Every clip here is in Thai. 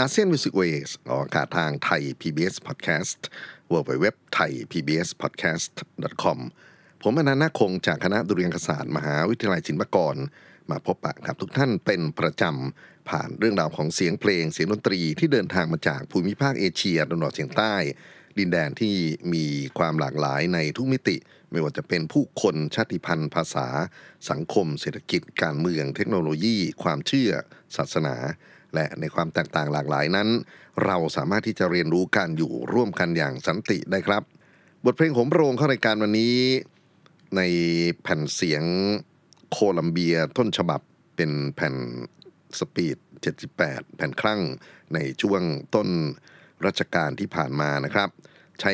อาเซียนมิวสิกเวสออกอากาศทางไทย PBS Podcast w w w t h a i PBS Podcast com ผมอนันต์คงจากคณะดุเรียนศาสตร์ มหาวิทยาลัยศิลปากรมาพบปะกับทุกท่านเป็นประจำ ผ่านเรื่องราวของเสียงเพลงเสียงดนตรีที่เดินทางมาจากภูมิภาคเอเชียตะวันออกเฉียงใต้ ดินแดนที่มีความหลากหลายในทุกมิติ ไม่ว่าจะเป็นผู้คนชาติพันธุ์ภาษา สังคมเศรษฐกิจการเมืองเทคโนโลยี ความเชื่อ ศาสนาและในความแตกต่างหลากหลายนั้น เราสามารถที่จะเรียนรู้การอยู่ร่วมกันอย่างสันติได้ครับ บทเพลงโหมโรงเข้ารายการวันนี้ในแผ่นเสียงโคลัมเบียต้นฉบับเป็นแผ่นสปีด 78 แผ่นครั่งในช่วงต้นรัชกาลที่ผ่านมานะครับ ใช้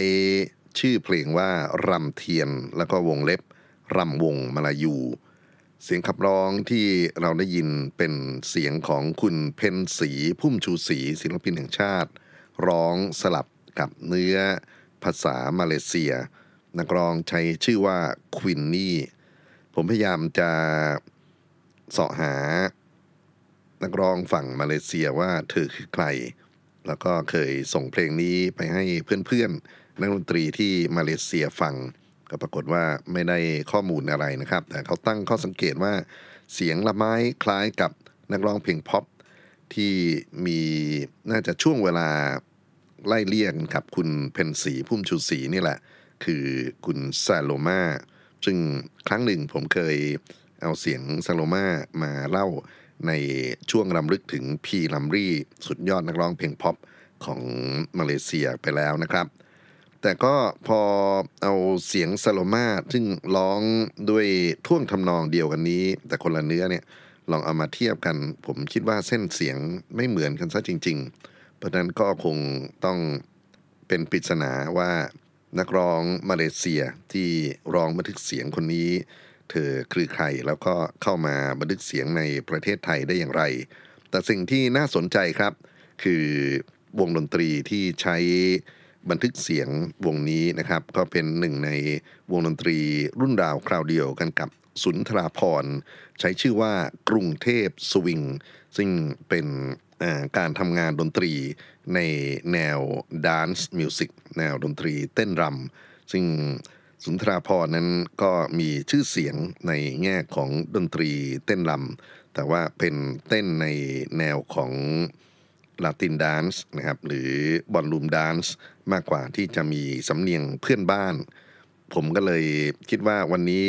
ชื่อเพลงว่ารำเทียนแล้วก็วงเล็บรำวงมาลายูเสียงขับร้องที่เราได้ยินเป็นเสียงของคุณเพนสีพุ่มชูสีศิลปินแห่งชาติ ร้องสลับกับเนื้อภาษามาเลเซีย นักร้องใช้ชื่อว่าควินนี่ผมพยายามจะเสาะหา นักร้องฝั่งมาเลเซียว่าเธอคือใคร แล้วก็เคยส่งเพลงนี้ไปให้เพื่อนๆ นักดนตรีที่มาเลเซียฟังก็ปรากฏว่าไม่ได้ข้อมูลอะไรนะครับ แต่เขาตั้งข้อสังเกตว่า เสียงละไม้คล้ายกับนักร้องเพลงพ็อป ที่มีน่าจะช่วงเวลาไล่เลี่ยงกับคุณเพนสีพุ่มชูสีนี่แหละ คือคุณซาโลมาซึ่งครั้งหนึ่งผมเคยเอาเสียงซาโลมามาเล่าในช่วงรำลึกถึงพีลัมรี่ สุดยอดนักร้องเพลงพ็อป ของมาเลเซียไปแล้วนะครับแต่ก็พอเอาเสียงซาโลมาซึ่งร้องด้วยท่วงทำนองเดียวกันนี้ แต่คนละเนื้อเนี่ยลองเอามาเทียบกัน ผมคิดว่าเส้นเสียงไม่เหมือนกันซะจริง ๆ เพราะนั้นก็คงต้องเป็นปริศนาว่านักร้องมาเลเซียที่ร้องบันทึกเสียงคนนี้เธอคือใคร แล้วก็เข้ามาบันทึกเสียงในประเทศไทยได้อย่างไร แต่สิ่งที่น่าสนใจครับ คือวงดนตรีที่ใช้บันทึกเสียงวงนี้นะครับ ก็เป็นหนึ่งในวงดนตรีรุ่นราวคราวเดียวกันกับสุนทราพรใช้ชื่อว่ากรุงเทพสวิง ซึ่งเป็นการทำงานดนตรีในแนวดานซ์มิวสิกแนวดนตรีเต้นรำซึ่งสุนทราพรนั้นก็มีชื่อเสียงในแง่ของดนตรีเต้นรำแต่ว่าเป็นเต้นในแนวของลาตินดานซ์นะครับหรือบอลลูมดานซ์มากกว่าที่จะมีสำเนียงเพื่อนบ้าน ผมก็เลยคิดว่าวันนี้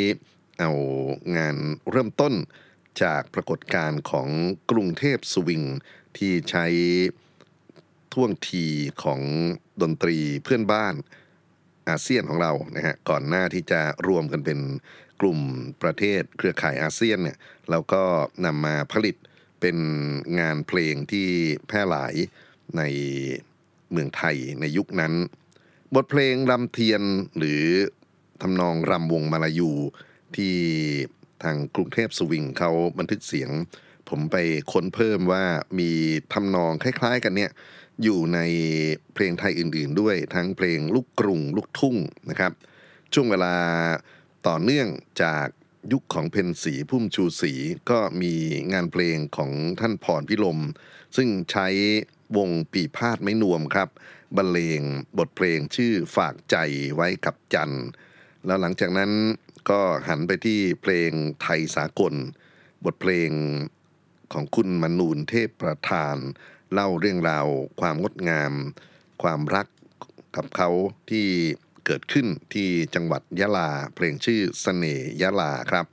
เอางานเริ่มต้นจากปรากฏการณ์ของกรุงเทพสวิง ที่ใช้ท่วงทีของดนตรีเพื่อนบ้านอาเซียนของเรานะฮะก่อนหน้าที่จะรวมกันเป็นกลุ่มประเทศเครือข่ายอาเซียนเนี่ยเราก็นำมาผลิตเป็นงานเพลงที่แพร่หลายในเมืองไทยในยุคนั้น บทเพลงรำเทียนหรือทำนองรำวงมาลายู ที่ทางกรุงเทพสวิงเขาบันทึกเสียง ผมไปค้นเพิ่มว่ามีทำนองคล้ายๆกันเนี่ยอยู่ในเพลงไทยอื่นๆด้วยทั้งเพลงลูกกรุงลูกทุ่ง นะครับ ช่วงเวลาต่อเนื่องจากยุคของเพนสีพุ่มชูสีก็มีงานเพลงของท่านพรพิลมซึ่งใช้วงปีพาดไม่นวมครับ บรรเลง บทเพลงชื่อฝากใจไว้กับจันแล้วหลังจากนั้นก็หันไปที่เพลงไทยสากล บทเพลงของคุณมนูนเทพประธาน เล่าเรื่องราวความงดงาม ความรักกับเขาที่เกิดขึ้นที่จังหวัดยะลาเพลงชื่อสเสน่ยะลาครับ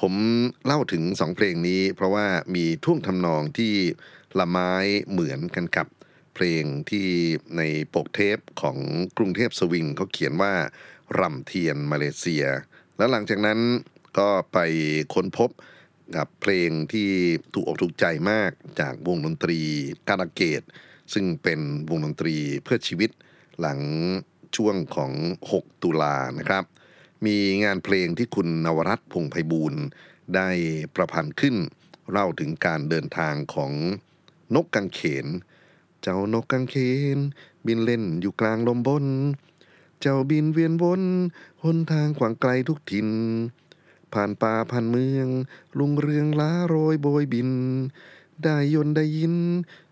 ผมเล่าถึงสองเพลงนี้เพราะว่ามีท่วงทำนองที่ละไม้เหมือนกันกับเพลงที่ในปกเทปของกรุงเทพสวิงเขาเขียนว่ารำเทียน มาเลเซีย แล้วหลังจากนั้นก็ไปค้นพบกับเพลงที่ถูกอกถูกใจมากจากวงดนตรีการเกต ซึ่งเป็นวงดนตรีเพื่อชีวิต หลังช่วงของ 6ตุลานะครับ มีงานเพลงที่คุณนวรัตพงไพบูลได้ประพันธ์ขึ้น เล่าถึงการเดินทางของนกกังเขน เจ้านกกังเขน บินเล่นอยู่กลางลมบน เจ้าบินเวียนวนหนทางขวางไกลทุกทินผ่านป่าผ่านเมือง ลุงเรืองล้าโรยโบยบิน ได้ยนได้ยิน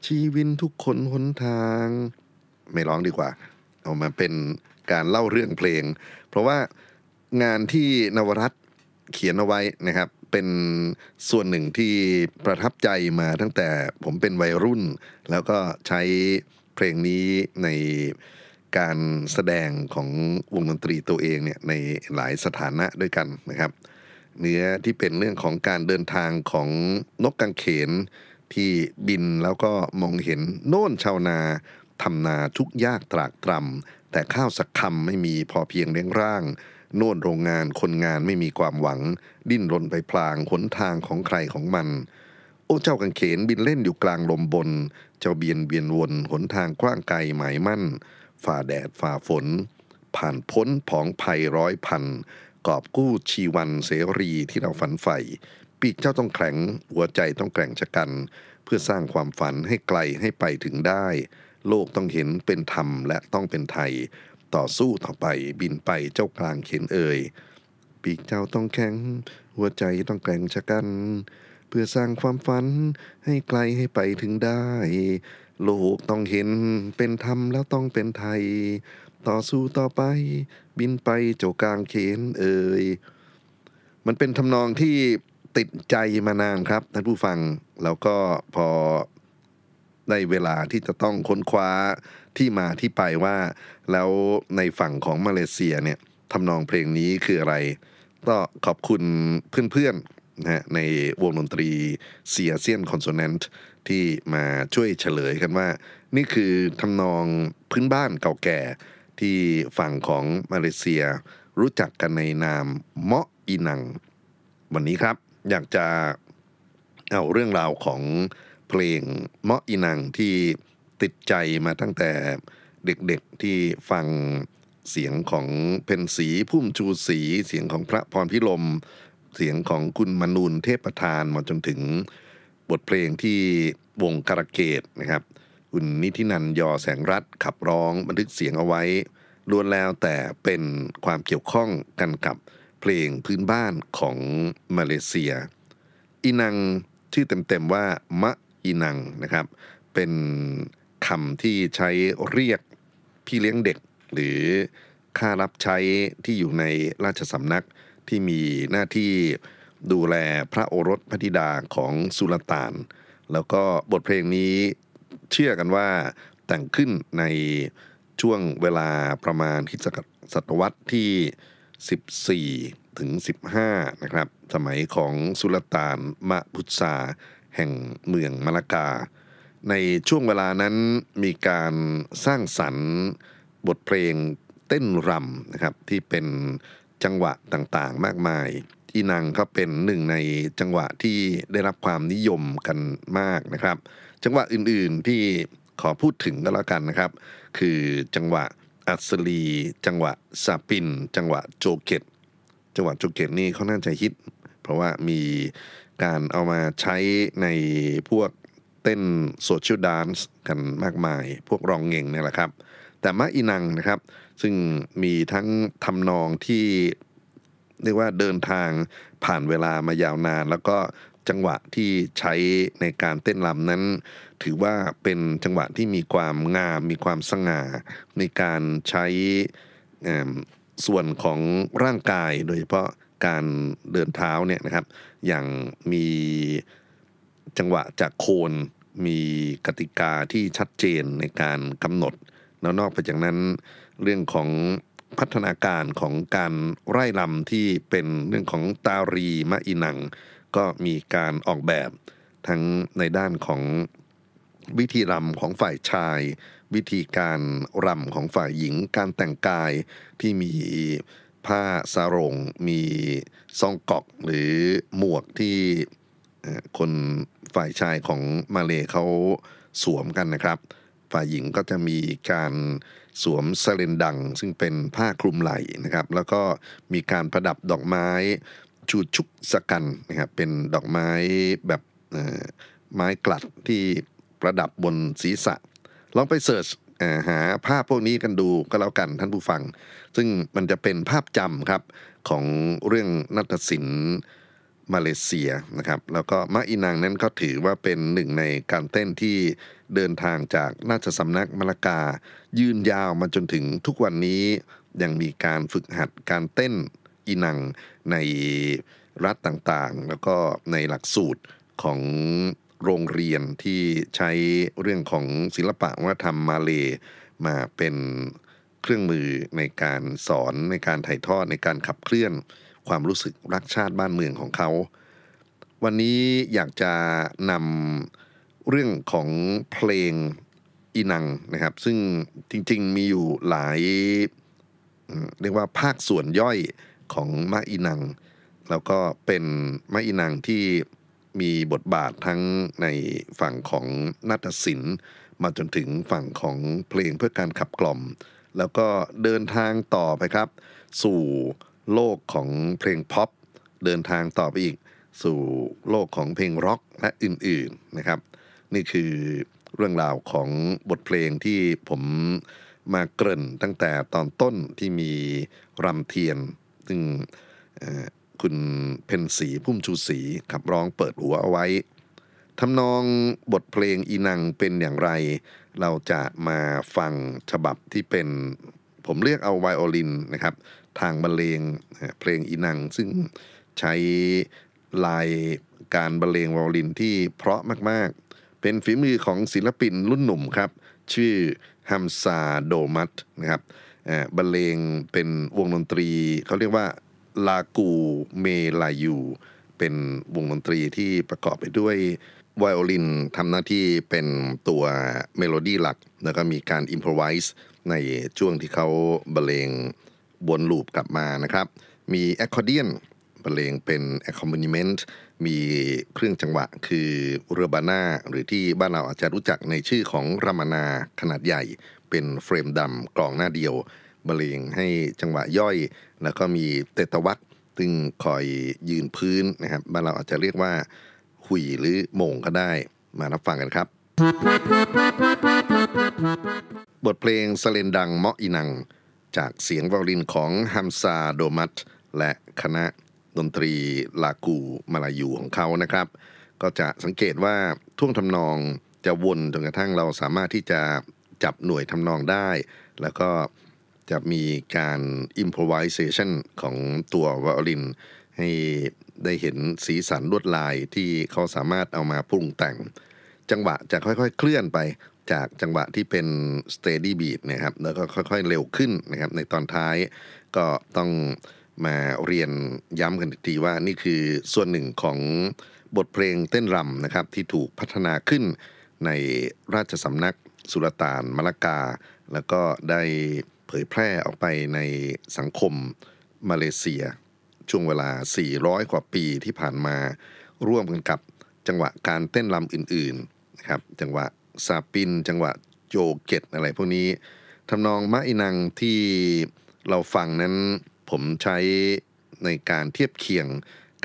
ชีวินทุกคนหนทาง ไม่ร้องดีกว่า เอามาเป็นการเล่าเรื่องเพลง เพราะว่างานที่นวรัตเขียนเอาไว้นะครับเป็นส่วนหนึ่งที่ประทับใจมาตั้งแต่ผมเป็นวัยรุ่น แล้วก็ใช้เพลงนี้ในการแสดงของวงดนตรีตัวเองเนี่ยในหลายสถานะด้วยกันนะครับ เนื้อที่เป็นเรื่องของการเดินทางของนกกังเขนที่บินแล้วก็มองเห็นโน่นชาวนาทำนาทุกยากตรากตรำแต่ข้าวสักคำไม่มีพอเพียงเลี้ยงร่างนวดโรงงานคนงานไม่มีความหวัง ดิ้นรนไปพลางขนทางของใครของมันโอ้เจ้ากังเขนบินเล่นอยู่กลางลมบน เจ้าเบียนเบียนวนขนทางกว้างไกลหมายมั่น ฝ่าแดดฝ่าฝน ผ่านพ้นผองภัยร้อยพัน กอบกู้ชีวันเสรีที่เราฝันใฝ่ปีกเจ้าต้องแข็ง หัวใจต้องแกร่งชะกัน เพื่อสร้างความฝันให้ไกลให้ไปถึงได้ โลกต้องเห็นเป็นธรรมและต้องเป็นไทยต่อสู้ต่อไปบินไปเจ้ากลางเข็นเอ่ยปีกเจ้าต้องแข็ง หัวใจต้องแกร่งชะกัน เพื่อสร้างความฝันให้ไกลให้ไปถึงได้โลกต้องเห็นเป็นธรรมแล้วต้องเป็นไทย ต่อสู้ต่อไป บินไปเจ้า กลางเขนเอ่ยมันเป็นทำนองที่ติดใจมานานครับท่านผู้ฟังแล้วก็พอได้เวลาที่จะต้องค้นคว้าที่มาที่ไปว่าแล้วในฝั่งของมาเลเซียเนี่ยทำนองเพลงนี้คืออะไร ก็ขอบคุณเพื่อนๆนะฮะในวงดนตรีเซียเซียนคอนโซแนนต์ที่มาช่วยเฉลยกันว่า นี่คือทำนองพื้นบ้านเก่าแก่ที่ฝั่งของมาเลเซีย รู้จักกันในนามเมาะอีนังวันนี้ครับ อยากจะเอาเรื่องราวของเพลงเมาะอีนังที่ติดใจมาตั้งแต่เด็กๆที่ฟังเสียงของเพนสีพุ่มชูสีเสียงของพระพรพิลม เสียงของคุณมนูนเทพประธานมาจนถึง บทเพลงที่วงคาราเกตนะครับ คุณนิธินันยอแสงรัตขับร้องบันทึกเสียงเอาไว้ล้วนแล้วแต่เป็นความเกี่ยวข้องกันกับเพลงพื้นบ้านของมาเลเซีย อินังชื่อเต็มๆว่า มะอินังนะครับ เป็นคำที่ใช้เรียกพี่เลี้ยงเด็กหรือค่ารับใช้ที่อยู่ในราชสำนักที่มีหน้าที่ดูแลพระโอรสพระธิดาของสุลต่านแล้วก็บทเพลงนี้เชื่อกันว่าแต่งขึ้นในช่วงเวลาประมาณคิดศตวรรษที่ 14 ถึง 15 นะครับสมัยของสุลต่านมะพุทซาแห่งเมืองมะละกาในช่วงเวลานั้นมีการสร้างสรรค์บทเพลงเต้นรำนะครับที่เป็นจังหวะต่างๆ มากมายอีนังก็เป็นหนึ่งในจังหวะที่ได้รับความนิยมกันมากนะครับ จังหวะอื่นๆที่ขอพูดถึงก็แล้วกันนะครับ คือจังหวะอัศรีจังหวะซาปิน จังหวะโจเกตจังหวะโจเกตนี่เขาน่าจะฮิต เพราะว่ามีการเอามาใช้ในพวกเต้นโซเชียลดานซ์กันมากมาย พวกรองเง่งเนี่ยแหละครับ แต่มะอีนังนะครับ ซึ่งมีทั้งทำนองที่ เรียกว่าเดินทางผ่านเวลามายาวนาน แล้วก็จังหวะที่ใช้ในการเต้นํำนั้น ถือว่าเป็นจังหวะที่มีความงาม มีความสง่ามีการใช้ส่วนของร่างกาย โดยเฉพาะการเดินเท้าเนี่ยนะครับ อย่างมีจังหวะจากโคนมีกติกาที่ชัดเจนในการกำหนด แล้วนอกไปจากนั้น เรื่องของพัฒนาการของการไร่ลำที่เป็นเรื่องของตารี มะอินัง ก็มีการออกแบบทั้งในด้านของวิธีรำของฝ่ายชาย วิธีการรำของฝ่ายหญิง การแต่งกายที่มีผ้าสารงมีซองกอกหรือหมวกที่คนฝ่ายชายของมาเลเขาสวมกันนะครับ ฝ่ายหญิงก็จะมีการสวมเสเลนดังซึ่งเป็นผ้าคลุมไหล่นะครับ แล้วก็มีการประดับดอกไม้ชูชุกสกันนะครับเป็นดอกไม้แบบไม้กลัดที่ประดับบนศีรษะ ลองไปเสิร์ชหาภาพพวกนี้กันดูก็แล้วกันท่านผู้ฟังซึ่งมันจะเป็นภาพจำครับของเรื่องนัตสินมาเลเซียนะครับแล้วก็มะอินังนั้นก็ถือว่าเป็นหนึ่งในการเต้นที่เดินทางจากน่าจะสำนักมรลกายืนยาวมาจนถึงทุกวันนี้ยังมีการฝึกหัดการเต้นอินังในรัฐต่างๆ แล้วก็ในหลักสูตรของโรงเรียนที่ใช้เรื่องของศิลปะวัฒนธรรมมาเล มาเป็นเครื่องมือในการสอนในการถ่ายทอดในการขับเคลื่อนความรู้สึกรักชาติบ้านเมืองของเขา วันนี้อยากจะนำเรื่องของเพลงอีนังนะครับ ซึ่งจริงๆ มีอยู่หลายเรียกว่าภาคส่วนย่อยของมะอีนัง แล้วก็เป็นมะอีนังที่มีบทบาททั้งในฝั่งของนัตศิลป์มาจนถึงฝั่งของเพลงเพื่อการขับกล่อม แล้วก็เดินทางต่อไปครับ สู่โลกของเพลงพ o อปเดินทางต่อไปอีกสู่โลกของเพลงร็อกและอื่นๆ นะครับ นี่คือเรื่องราวของบทเพลงที่ผมมาเกริ่นตั้งแต่ตอนต้นที่มีรำเทียน ซึ่งคุณเพนสีพุ่มชูสีขับร้องเปิดหัวเอาไว้ทำนองบทเพลงอีนังเป็นอย่างไร เราจะมาฟังฉบับที่เป็น ผมเรียกเอาไวโอลินนะครับทางบรรเลง เพลงอีนัง ซึ่งใช้ลายการบรรเลงวอลินที่เพราะมากๆ เป็นฝีมือของศิลปินรุ่นหนุ่มครับ ชื่อฮัมซาโดมัตนะครับบรรเลงเป็นวงดนตรี เขาเรียกว่าลากูเมลายูเป็นวงดนตรีที่ประกอบไปด้วยไวโอลินทำหน้าที่เป็นตัวเมโลดี้หลัก แล้วก็มีการอิมพรไวส์ในช่วงที่เขาบรรเลงวนลูปกลับมานะครับ มีแอคคอร์เดียน บรรเลงเป็นคคอมม p นิเมนต์มีเครื่องจังหวะคือ เรือบานาหรือที่บ้านเราอาจจะรู้จักในชื่อของรามานาขนาดใหญ่ เป็นเฟรมดำกลองหน้าเดียวบรรเลงให้จังหวะย่อย แล้วก็มีเตตวักซึ่งคอยยืนพื้นนะครับ บ้านเราอาจจะเรียกว่าหุยหรือโมงก็ได้มารับฟังกันครับ บทเพลงสเลนดังเมาะอีนังจากเสียงวอลินของฮัมซาโดมัตและคณะดนตรีลากูมาลายูของเขานะครับ ก็จะสังเกตว่าท่วงทำนองจะวนจนกระทั่งเราสามารถที่จะจับหน่วยทำนองได้ แล้วก็จะมีการ improvisation ของตัววอลิน ให้ได้เห็นสีสันลวดลายที่เขาสามารถเอามาปรุงแต่งจังหวะจะค่อยๆเคลื่อนไปจากจังหวะที่เป็น steady beat นะครับแล้วก็ค่อยๆ เร็วขึ้นนะครับ ในตอนท้ายก็ต้องมาเรียนย้ำกันอีกทีว่านี่คือส่วนหนึ่งของบทเพลงเต้นรำนะครับที่ถูกพัฒนาขึ้นในราชสำนักสุลต่านมลากา แล้วก็ได้เผยแพร่ออกไปในสังคม มาเลเซีย ช่วงเวลา 400 กว่าปีที่ผ่านมาร่วมกันกับจังหวะการเต้นรำอื่นๆนะครับจังหวะสาปินจังหวะโจเกตอะไรพวกนี้ทำนองมะอินังที่เราฟังนั้นผมใช้ในการเทียบเคียง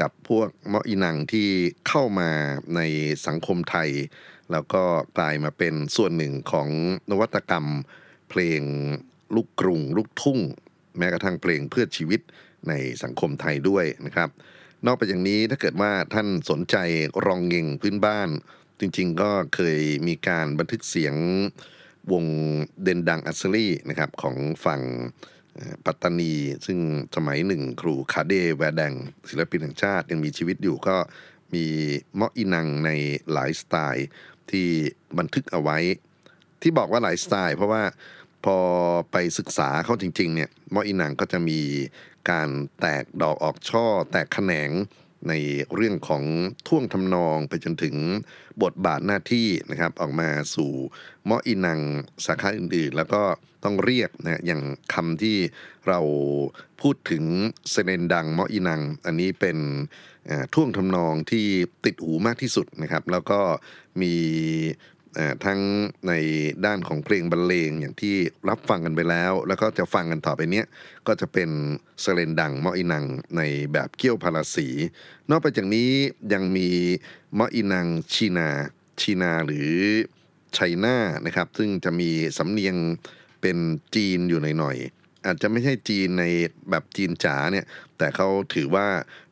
กับพวกมะอินังที่เข้ามาในสังคมไทย แล้วก็กลายมาเป็นส่วนหนึ่งของนวัตกรรมเพลงลูกกรุง ลูกทุ่ง แม้กระทั่งเพลงเพื่อชีวิตในสังคมไทยด้วยนะครับ นอกไปจากนี้ถ้าเกิดว่าท่านสนใจรองเงงพื้นบ้านจริง ๆ ก็เคยมีการบันทึกเสียงวงเดนดังอัสซี่นะครับของฝั่งปัตตานี ซึ่งสมัยหนึ่ง ครูคาเดแวดงศิลปินแห่งชาติ ยังมีชีวิตอยู่ก็มีเมาะอินังในหลายสไตล์ที่บันทึกเอาไว้ ที่บอกว่าหลายสไตล์ เพราะว่าพอไปศึกษาเขาจริงๆเนี่ยเมาะอินังก็จะมีการแตกดอกออกช่อ แตกแขนงในเรื่องของท่วงทำนองไปจนถึงบทบาทหน้าที่นะครับออกมาสู่ มออินังสาขาอื่นๆแล้วก็ต้องเรียกนะอย่างคำที่เราพูดถึงเสนนดังมออินัง อันนี้เป็นท่วงทำนองที่ติดหูมากที่สุดนะครับ แล้วก็มีทั้งในด้านของเพลงบรรเลงอย่างที่รับฟังกันไปแล้ว แล้วก็จะฟังกันต่อไปเนี้ยก็จะเป็นเซเลนดังมออินังในแบบเกี้ยวพาราสีนอกไปจากนี้ยังมีมออินังชีนาชีนาหรือไชน่านะครับ ซึ่งจะมีสำเนียงเป็นจีนอยู่หน่อยๆอาจจะไม่ใช่จีนในแบบจีนจ๋าเนี่ยแต่เขาถือว่า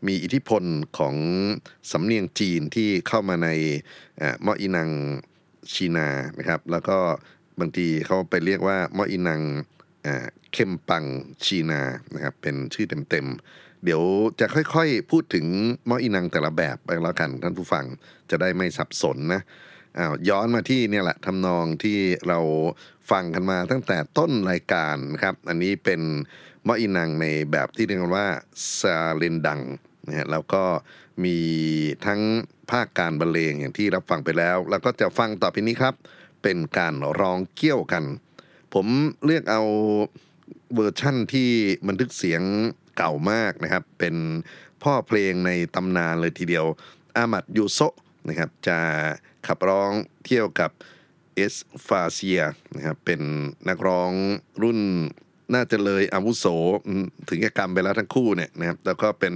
มีอิทธิพลของสำเนียงจีนที่เข้ามาในมออินังชีนา นะครับ แล้วก็บางทีเขาไปเรียกว่ามออินังเข้มปังชีนา นะครับ เป็นชื่อเต็มๆ เดี๋ยวจะค่อยๆพูดถึงมออินังแต่ละแบบไปแล้วกันท่านผู้ฟัง จะได้ไม่สับสนนะ อ้าว ย้อนมาที่เนี่ยแหละทำนองที่เราฟังกันมาตั้งแต่ต้นรายการนะครับ อันนี้เป็นมออินังในแบบที่เรียกว่าซาเลนดัง นะฮะ แล้วก็มีทั้งภาคการบรรเลง อย่างที่รับฟังไปแล้ว แล้วก็จะฟังต่อไปนี้ครับ เป็นการร้องเกี่ยวกัน ผมเลือกเอาเวอร์ชั่นที่บันทึกเสียงเก่ามากนะครับ เป็นพ่อเพลงในตำนานเลยทีเดียว อามัดยูโซนะครับ จะขับร้องเที่ยวกับ เอสฟาเซียนะครับเป็นนักร้องรุ่นน่าจะเลยอาวุโสถึงแก่กรรมไปแล้วทั้งคู่เนี่ยนะครับแล้วก็เป็น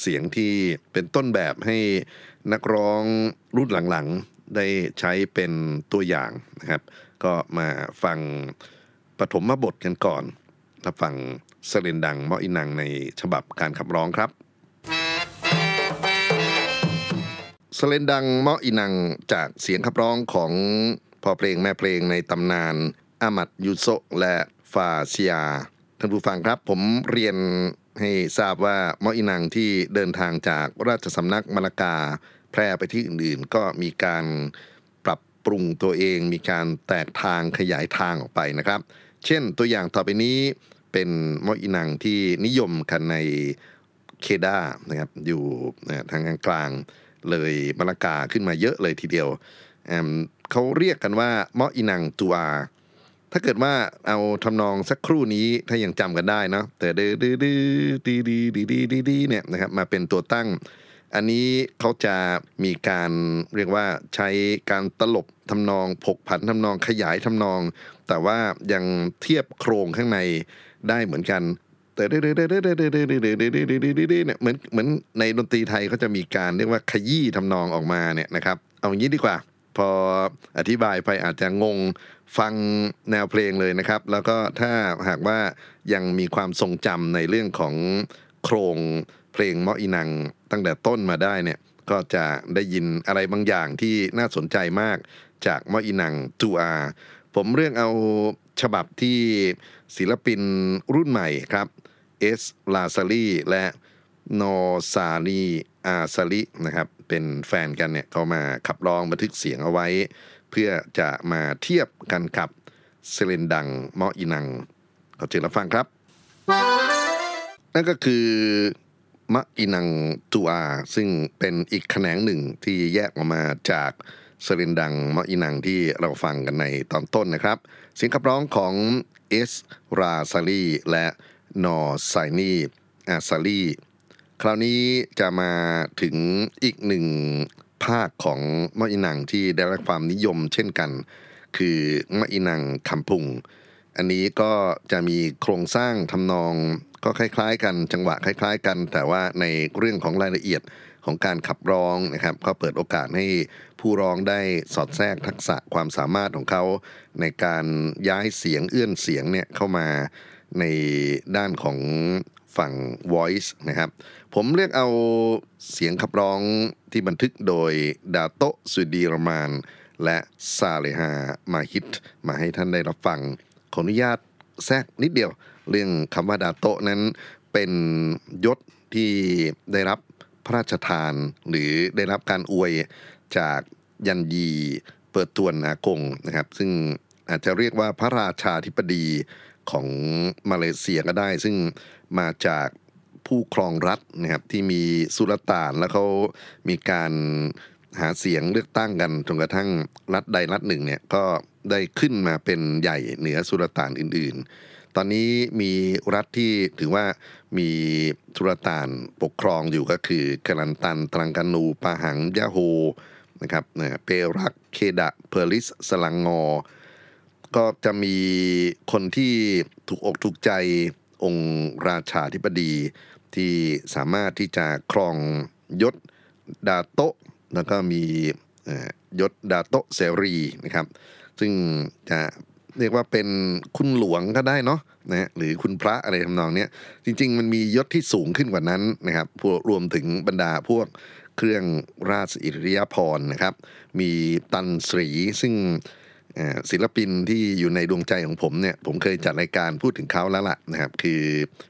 เสียงที่เป็นต้นแบบให้นักร้องรุ่นหลังๆได้ใช้เป็นตัวอย่างนะครับก็มาฟังปฐมบทกันก่อนรับฟังเสเรนดังเมาอินังในฉบับการขับร้องครับ สเลนดังเมาะอินังจากเสียงขับร้องของพอเพลงแม่เพลงในตำนานอามัดยูโซ และฟาเซีย ท่านผู้ฟังครับ ผมเรียนให้ทราบว่ามออินังที่เดินทางจากราชสำนักมาลากาแพร่ไปที่อื่นๆ ก็มีการปรับปรุงตัวเอง มีการแตกทางขยายทางออกไปนะครับ เช่นตัวอย่างต่อไปนี้เป็นมออินังที่นิยมกันในเคด้านะครับ อยู่ทางกลางเลยมาลากาขึ้นมาเยอะเลยทีเดียว เขาเรียกกันว่ามออินังตัวาถ้าเกิดว่าเอาทำนองสักครู่นี้ถ้ายังจำกันได้เนาะแต่ดื้อดื้ดือดีดีดีดีดีดีเนี่ยนะครับ มาเป็นตัวตั้ง อันนี้เขาจะมีการเรียกว่าใช้การตลบทำนอง ผกผันทำนองขยายทำนอง แต่ว่ายังเทียบโครงข้างในได้เหมือนกัน แต่เดดือเเนี่ยหมือนเหมือนในดนตรีไทยเขาจะมีการเรียกว่าขยี้ทำนองออกมาเนี่ยนะครับ เอางี้ดีกว่าพออธิบายไปอาจจะงงฟังแนวเพลงเลยนะครับ แล้วก็ถ้าหากว่ายังมีความทรงจำในเรื่องของโครงเพลงเมาอีนังตั้งแต่ต้นมาได้เนี่ยก็จะได้ยินอะไรบางอย่างที่น่าสนใจมากจากเมาอีนังทูอาผมเรื่องเอาฉบับที่ศิลปินรุ่นใหม่ครับเอสลาซาลีและนอซาลีอาซาลีนะครับเป็นแฟนกันเนี่ยเขามาขับร้องบันทึกเสียงเอาไว้ เพื่อจะมาเทียบกันกับเซเลนดังเมออีนังขอเชิญรับฟังครับ นั่นก็คือมะอีนังตัวซึ่งเป็นอีกแขนงหนึ่งที่แยกออกมาจากเซเลนดังมะอีนังที่เราฟังกันในตอนต้นนะครับเสียงขับร้องของเอสราซาลีและนอไซนีอาซาลีคราวนี้จะมาถึงอีกหนึ่งภาคของมะอินังที่ได้รับความนิยมเช่นกัน คือมะอินังคำพุง อันนี้ก็จะมีโครงสร้างทำนองก็คล้าย ๆ กันจังหวะคล้าย ๆกัน แต่ว่าในเรื่องของรายละเอียดของการขับร้องนะครับ ก็เปิดโอกาสให้ผู้ร้องได้สอดแทรกทักษะความสามารถของเขาในการย้ายเสียงเอื้อนเสียงเนี่ยเข้ามาในด้านของฝั่ง voice นะครับ ผมเลือกเอาเสียงขับร้องที่บันทึกโดยดาโตสุดีรมานและซาเลหามาฮิตมาให้ท่านได้รับฟัง ขออนุญาตแทรกนิดเดียวเรื่องคำว่าดาโตนั้นเป็นยศที่ได้รับพระราชทานหรือได้รับการอวยจากยันยี เปิดทวนอากงนะครับ ซึ่งอาจจะเรียกว่าพระราชาธิปดีของมาเลเซียก็ได้ ซึ่งมาจากผู้ครองรัฐนะครับที่มีสุลต่านแล้วเขามีการหาเสียงเลือกตั้งกันจนกระทั่งรัฐใดรัฐหนึ่งเนี่ยก็ได้ขึ้นมาเป็นใหญ่เหนือสุลต่านอื่น ๆ ตอนนี้มีรัฐที่ถือว่ามีสุลต่านปกครองอยู่ก็คือกัลันตัน ตรังกานูปาหังยะโฮนะครับเปรักเคดะเพอริส สลังงอก็จะมีคนที่ ถูกอกถูกใจองค์ราชาธิบดี ที่สามารถที่จะครองยศดาโตะแล้วก็มียศดาโตะเสรีนะครับ ซึ่งจะเรียกว่าเป็นคุณหลวงก็ได้เนาะนะ หรือคุณพระอะไรทำนองนี้จริงๆมันมียศที่สูงขึ้นกว่านั้นนะครับพวกรวมถึงบรรดาพวกเครื่องราชอิริยาภรณ์นะครับ มีตันสรี ซึ่งศิลปินที่อยู่ในดวงใจของผมเนี่ย ผมเคยจัดรายการพูดถึงเขาแล้วล่ะนะครับคือ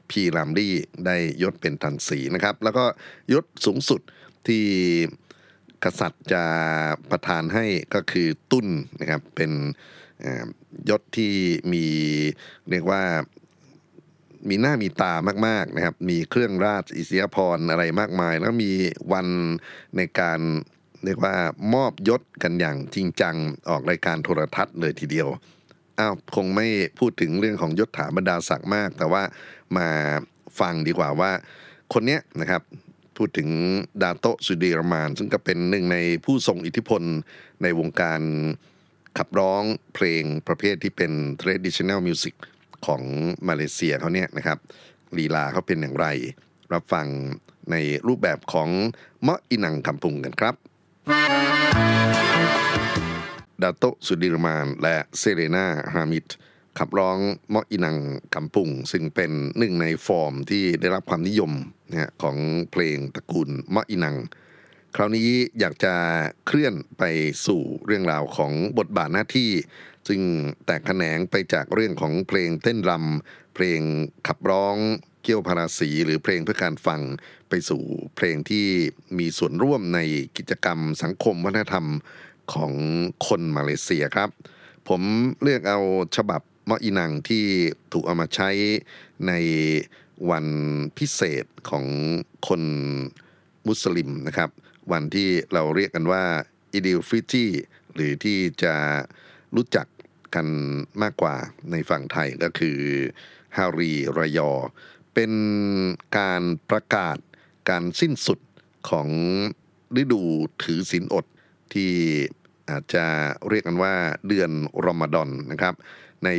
พี่รามดี่ได้ยศเป็นทันสีนะครับ แล้วก็ยศสูงสุดที่กษัตริย์จะประทานให้ก็คือตุ้นนะครับเป็นยศที่มีเรียกว่ามีหน้ามีตามาก ๆนะครับ มีเครื่องราชอิสยพรอะไรมากมาย แล้วมีวันในการเรียกว่ามอบยศกันอย่างจริงจังออกรายการโทรทัศน์เลยทีเดียวอ้าวคงไม่พูดถึงเรื่องของยศถาบรรดาศักดิ์มาก แต่ว่ามาฟังดีกว่าว่าคนเนี้ยนะครับ พูดถึงดาโตสุดีรมานซึ่งก็เป็นหนึ่งในผู้ทรงอิทธิพลในวงการขับร้องเพลงประเภทที่เป็น traditional music ของมาเลเซียเขาเนี่ยนะครับลีลาเขาเป็นอย่างไร รับฟังในรูปแบบของมะอินังคำพุงกันครับดาโตสุดิรมานและเซเรนาฮามิดขับร้องมออินังคำปุ่งซึ่งเป็นหนึ่งในฟอร์มที่ได้รับความนิยมนะของเพลงตระกูลมออินัง คราวนี้อยากจะเคลื่อนไปสู่เรื่องราวของบทบาทหน้าที่ ซึ่งแตกแขนงไปจากเรื่องของเพลงเต้นรำเพลงขับร้องเกี่ยวพาราสี หรือเพลงเพื่อการฟัง ไปสู่เพลงที่มีส่วนร่วมในกิจกรรมสังคมวัฒนธรรมของคนมาเลเซียครับ ผมเลือกเอาฉบับมออีนังที่ถูกเอามาใช้ในวันพิเศษของคนมุสลิมนะครับ วันที่เราเรียกกันว่าอิดิลฟิตีหรือที่จะรู้จักกันมากกว่าในฝั่งไทยก็คือฮารีรยอเป็นการประกาศการสิ้นสุดของฤดูถือศีลอดที่อาจจะเรียกกันว่าเดือนรอมฎอนนะครับ ใน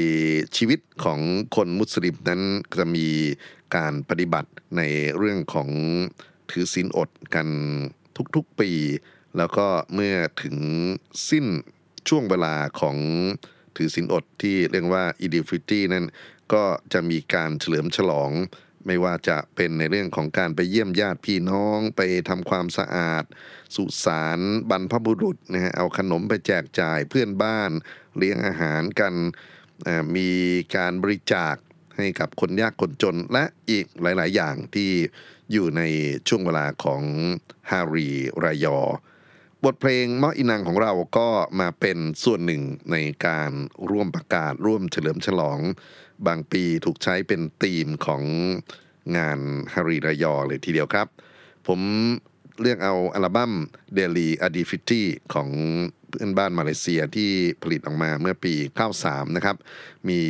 ชีวิตของคนมุสลิมนั้นจะมีการปฏิบัติในเรื่องของถือศีลอดกันทุกๆปี แล้วก็เมื่อถึงสิ้นช่วงเวลาของถือศีลอดที่เรียกว่าอิดิฟิตี้นั้น ก็จะมีการเฉลิมฉลองไม่ว่าจะเป็นในเรื่องของการไปเยี่ยมญาติพี่น้องไปทำความสะอาด สุสานบรรพบุรุษนะฮะเอาขนมไปแจกจ่ายเพื่อนบ้านเลี้ยงอาหารกันมีการบริจาคให้กับคนยากคนจน และอีกหลาย ๆ อย่างที่อยู่ในช่วงเวลาของฮารีรายอ บทเพลงมออินังของเราก็มาเป็นส่วนหนึ่งในการร่วมประกาศร่วมเฉลิมฉลองบางปีถูกใช้เป็นธีมของงานฮารีรยอเลยทีเดียวครับ ผมเลือกเอาอัลบั้มเดลีอดีฟิตี้ของเพื่อนบ้านมาเลเซียที่ผลิตออกมาเมื่อปี93นะครับ มี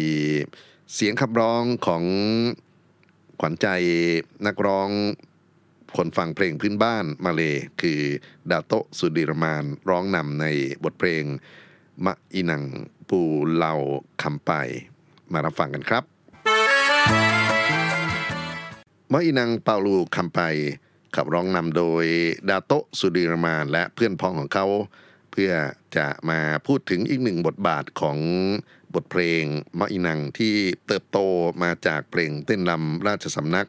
เสียงขับร้องของขวัญใจนักร้องคนฟังเพลงพื้นบ้านมาเล คือดาโตสุดิรมาน ร้องนำในบทเพลงมะอีนังปูเลาคำไปมารับฟังกันครับ มออินังเปาลูคำไป ขับร้องนำโดยดาโตสุดีรมานและเพื่อนพ้องของเขา เพื่อจะมาพูดถึงอีกหนึ่งบทบาทของบทเพลงมออินังที่เติบโตมาจากเพลงเต้นรำราชสำนัก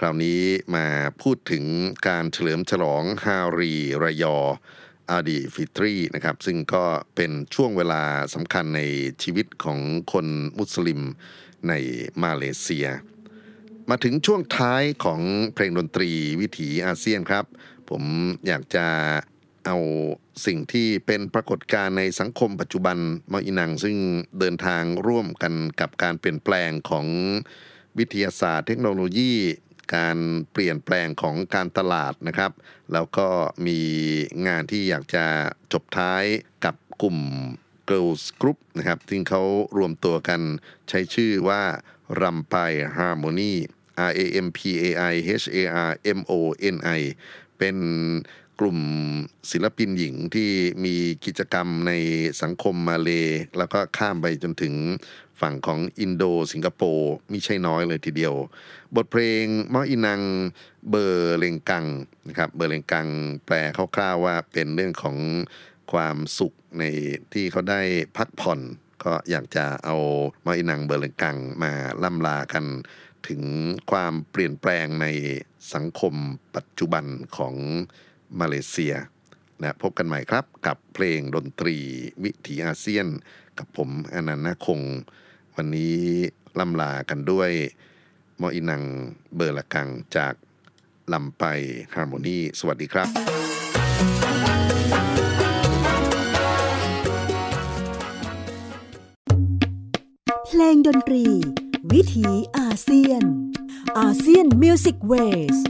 คราวนี้มาพูดถึงการเฉลิมฉลองฮารีระยออาดีฟิตรีนะครับ ซึ่งก็เป็นช่วงเวลาสำคัญในชีวิตของคนมุสลิมในมาเลเซีย มาถึงช่วงท้ายของเพลงดนตรีวิถีอาเซียนครับ ผมอยากจะเอาสิ่งที่เป็นปรากฏการณ์ในสังคมปัจจุบันมาอินัง ซึ่งเดินทางร่วมกันกับการเปลี่ยนแปลงของวิทยาศาสตร์เทคโนโลยีการเปลี่ยนแปลงของการตลาดนะครับ แล้วก็มีงานที่อยากจะจบท้ายกับกลุ่ม Girls Group นะครับ ซึ่งเขารวมตัวกันใช้ชื่อว่ารำไป Harmony R A M P A I H A R M O N I เป็นกลุ่มศิลปินหญิงที่มีกิจกรรมในสังคมมาเล แล้วก็ข้ามไปจนถึงฝั่งของอินโดสิงคโปร์มิใช่น้อยเลยทีเดียว บทเพลงมออินังเบอร์เลงกังนะครับเบอร์เลงกังแปลคร่าวๆว่าเป็นเรื่องของความสุขในที่เขาได้พักผ่อน ก็อยากจะเอามออินังเบอร์เลงกังมาล่ำลากันถึงความเปลี่ยนแปลงในสังคมปัจจุบันของมาเลเซียนะพบกันใหม่ครับกับเพลงดนตรีวิถีอาเซียนกับผมอนันต์คงวันนี้ล่ำลากันด้วยมออินังเบอร์ละกังจากลำไปฮาร์โมนีสวัสดีครับ เพลงดนตรี วิถีอาเซียนอาเซียนมิวสิกเวส